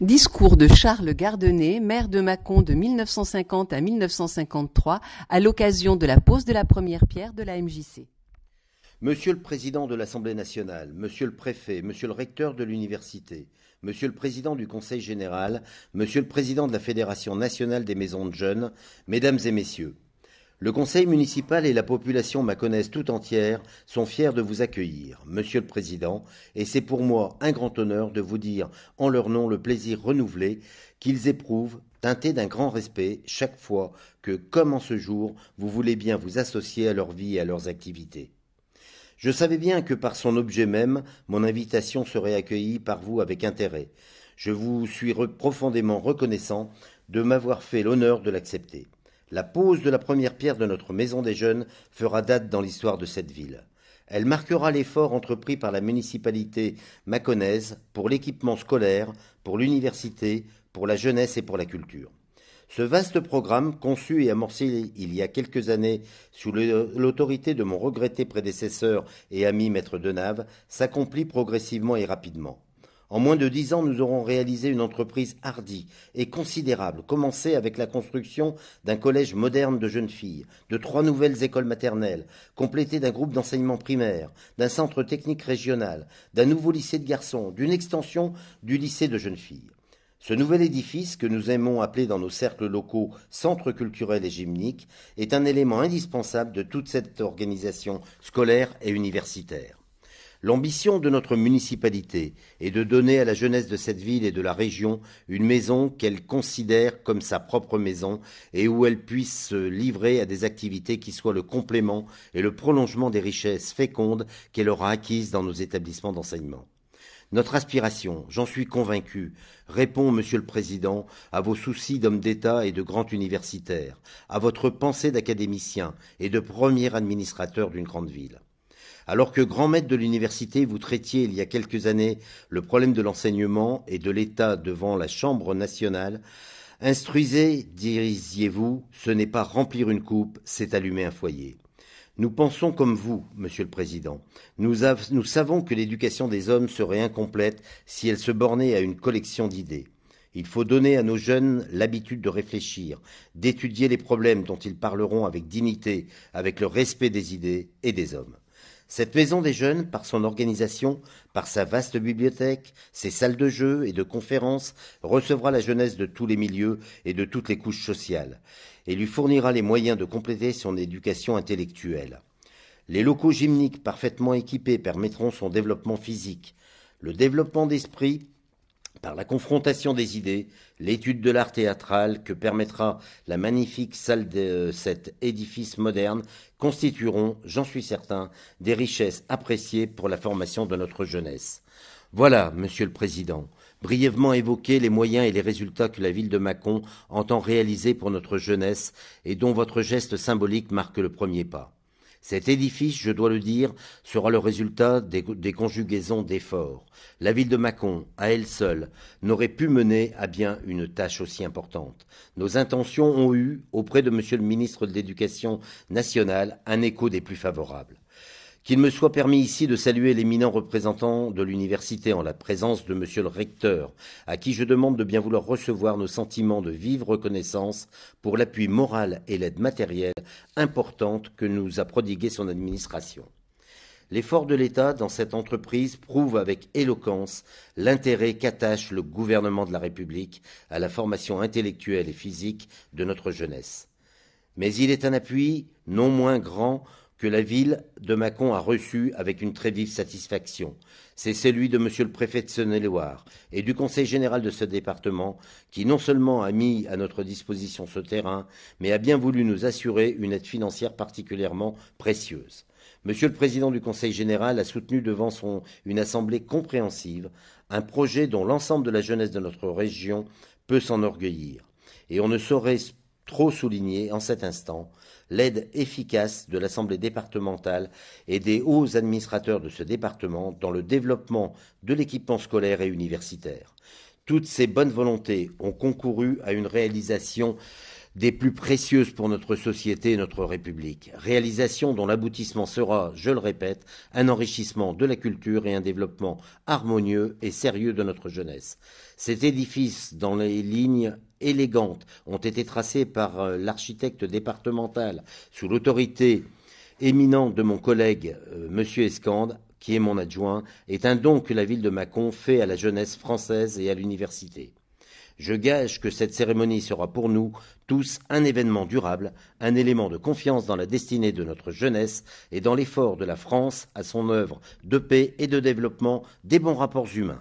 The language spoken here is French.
Discours de Charles Gardenet, maire de Mâcon de 1950 à 1953, à l'occasion de la pose de la première pierre de la MJC. Monsieur le Président de l'Assemblée nationale, Monsieur le Préfet, Monsieur le Recteur de l'Université, Monsieur le Président du Conseil général, Monsieur le Président de la Fédération nationale des maisons de jeunes, Mesdames et Messieurs, le conseil municipal et la population connaissent tout entière sont fiers de vous accueillir, monsieur le président, et c'est pour moi un grand honneur de vous dire en leur nom le plaisir renouvelé qu'ils éprouvent, teinté d'un grand respect, chaque fois que, comme en ce jour, vous voulez bien vous associer à leur vie et à leurs activités. Je savais bien que par son objet même, mon invitation serait accueillie par vous avec intérêt. Je vous suis profondément reconnaissant de m'avoir fait l'honneur de l'accepter. La pose de la première pierre de notre maison des jeunes fera date dans l'histoire de cette ville. Elle marquera l'effort entrepris par la municipalité maconnaise pour l'équipement scolaire, pour l'université, pour la jeunesse et pour la culture. Ce vaste programme, conçu et amorcé il y a quelques années sous l'autorité de mon regretté prédécesseur et ami Maître Denave, s'accomplit progressivement et rapidement. En moins de dix ans, nous aurons réalisé une entreprise hardie et considérable, commencée avec la construction d'un collège moderne de jeunes filles, de trois nouvelles écoles maternelles, complétée d'un groupe d'enseignement primaire, d'un centre technique régional, d'un nouveau lycée de garçons, d'une extension du lycée de jeunes filles. Ce nouvel édifice, que nous aimons appeler dans nos cercles locaux centre culturel et gymnique, est un élément indispensable de toute cette organisation scolaire et universitaire. L'ambition de notre municipalité est de donner à la jeunesse de cette ville et de la région une maison qu'elle considère comme sa propre maison et où elle puisse se livrer à des activités qui soient le complément et le prolongement des richesses fécondes qu'elle aura acquises dans nos établissements d'enseignement. Notre aspiration, j'en suis convaincu, répond, Monsieur le Président, à vos soucis d'homme d'État et de grand universitaire, à votre pensée d'académicien et de premier administrateur d'une grande ville. Alors que grand maître de l'université, vous traitiez il y a quelques années le problème de l'enseignement et de l'État devant la Chambre nationale, instruisez, diriez vous ce n'est pas remplir une coupe, c'est allumer un foyer. Nous pensons comme vous, Monsieur le Président. nous savons que l'éducation des hommes serait incomplète si elle se bornait à une collection d'idées. Il faut donner à nos jeunes l'habitude de réfléchir, d'étudier les problèmes dont ils parleront avec dignité, avec le respect des idées et des hommes. Cette maison des jeunes, par son organisation, par sa vaste bibliothèque, ses salles de jeux et de conférences, recevra la jeunesse de tous les milieux et de toutes les couches sociales, et lui fournira les moyens de compléter son éducation intellectuelle. Les locaux gymniques parfaitement équipés permettront son développement physique, le développement d'esprit par la confrontation des idées, l'étude de l'art théâtral que permettra la magnifique salle de euh, cet édifice moderne constitueront, j'en suis certain, des richesses appréciées pour la formation de notre jeunesse. Voilà, Monsieur le Président, brièvement évoquer les moyens et les résultats que la ville de Mâcon entend réaliser pour notre jeunesse et dont votre geste symbolique marque le premier pas. Cet édifice, je dois le dire, sera le résultat des, conjugaisons d'efforts. La ville de Mâcon, à elle seule, n'aurait pu mener à bien une tâche aussi importante. Nos intentions ont eu, auprès de M. le ministre de l'Éducation nationale, un écho des plus favorables. Qu'il me soit permis ici de saluer l'éminent représentant de l'université en la présence de monsieur le recteur, à qui je demande de bien vouloir recevoir nos sentiments de vive reconnaissance pour l'appui moral et l'aide matérielle importante que nous a prodigué son administration. L'effort de l'État dans cette entreprise prouve avec éloquence l'intérêt qu'attache le gouvernement de la République à la formation intellectuelle et physique de notre jeunesse. Mais il est un appui non moins grand que la ville de Mâcon a reçu avec une très vive satisfaction. C'est celui de M. le préfet de Saône-et-Loire et du conseil général de ce département qui non seulement a mis à notre disposition ce terrain, mais a bien voulu nous assurer une aide financière particulièrement précieuse. Monsieur le Président du Conseil général a soutenu devant son, une assemblée compréhensive un projet dont l'ensemble de la jeunesse de notre région peut s'enorgueillir. Et on ne saurait trop souligner en cet instant l'aide efficace de l'Assemblée départementale et des hauts administrateurs de ce département dans le développement de l'équipement scolaire et universitaire. Toutes ces bonnes volontés ont concouru à une réalisation des plus précieuses pour notre société et notre République. Réalisation dont l'aboutissement sera, je le répète, un enrichissement de la culture et un développement harmonieux et sérieux de notre jeunesse. Cet édifice, dans les lignes élégantes, ont été tracées par euh, l'architecte départemental sous l'autorité éminente de mon collègue M. Euh, Monsieur Escande, qui est mon adjoint, est un don que la ville de Mâcon fait à la jeunesse française et à l'université. Je gage que cette cérémonie sera pour nous tous un événement durable, un élément de confiance dans la destinée de notre jeunesse et dans l'effort de la France à son œuvre de paix et de développement des bons rapports humains.